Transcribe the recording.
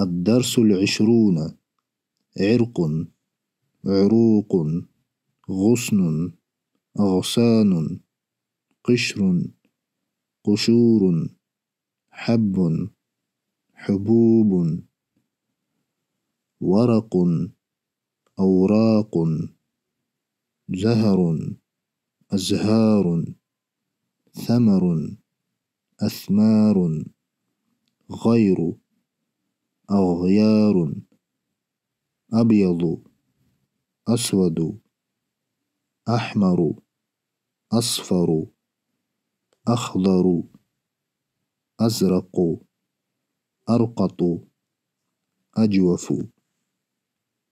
الدرس العشرون عرق عروق غصن أغصان قشر قشور حب حبوب ورق أوراق زهر أزهار ثمر أثمار غير أغيار أبيض أسود أحمر أصفر أخضر أزرق أرقط أجوف